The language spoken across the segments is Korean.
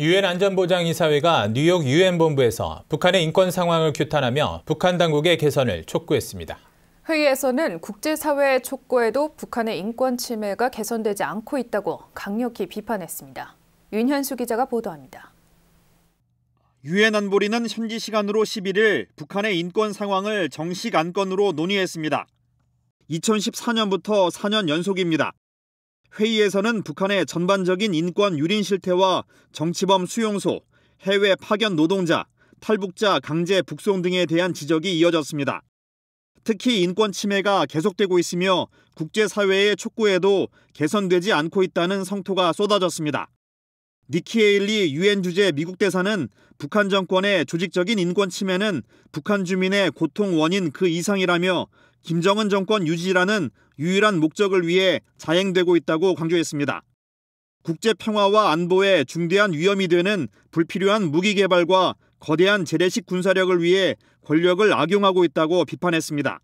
유엔 안전보장이사회가 뉴욕 유엔 본부에서 북한의 인권 상황을 규탄하며 북한 당국의 개선을 촉구했습니다. 회의에서는 국제사회의 촉구에도 북한의 인권 침해가 개선되지 않고 있다고 강력히 비판했습니다. 윤현수 기자가 보도합니다. 유엔 안보리는 현지 시간으로 11일 북한의 인권 상황을 정식 안건으로 논의했습니다. 2014년부터 4년 연속입니다. 회의에서는 북한의 전반적인 인권 유린 실태와 정치범 수용소, 해외 파견 노동자, 탈북자 강제 북송 등에 대한 지적이 이어졌습니다. 특히 인권 침해가 계속되고 있으며 국제사회의 촉구에도 개선되지 않고 있다는 성토가 쏟아졌습니다. 니키 에일리 유엔 주재 미국 대사는 북한 정권의 조직적인 인권 침해는 북한 주민의 고통 원인 그 이상이라며 김정은 정권 유지라는 유일한 목적을 위해 자행되고 있다고 강조했습니다. 국제 평화와 안보에 중대한 위험이 되는 불필요한 무기 개발과 거대한 재래식 군사력을 위해 권력을 악용하고 있다고 비판했습니다.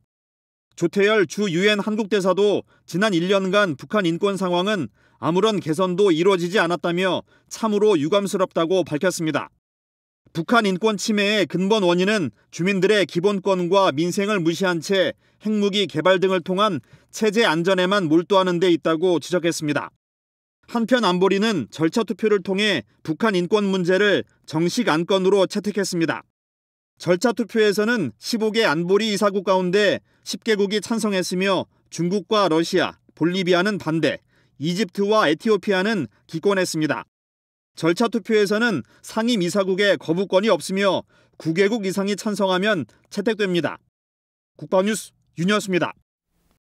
조태열 주 유엔 한국대사도 지난 1년간 북한 인권 상황은 아무런 개선도 이루어지지 않았다며 참으로 유감스럽다고 밝혔습니다. 북한 인권 침해의 근본 원인은 주민들의 기본권과 민생을 무시한 채 핵무기 개발 등을 통한 체제 안전에만 몰두하는 데 있다고 지적했습니다. 한편 안보리는 절차 투표를 통해 북한 인권 문제를 정식 안건으로 채택했습니다. 절차 투표에서는 15개 안보리 이사국 가운데 10개국이 찬성했으며 중국과 러시아, 볼리비아는 반대, 이집트와 에티오피아는 기권했습니다. 절차 투표에서는 상임 이사국에 거부권이 없으며 9개국 이상이 찬성하면 채택됩니다. 국방뉴스 윤여수입니다.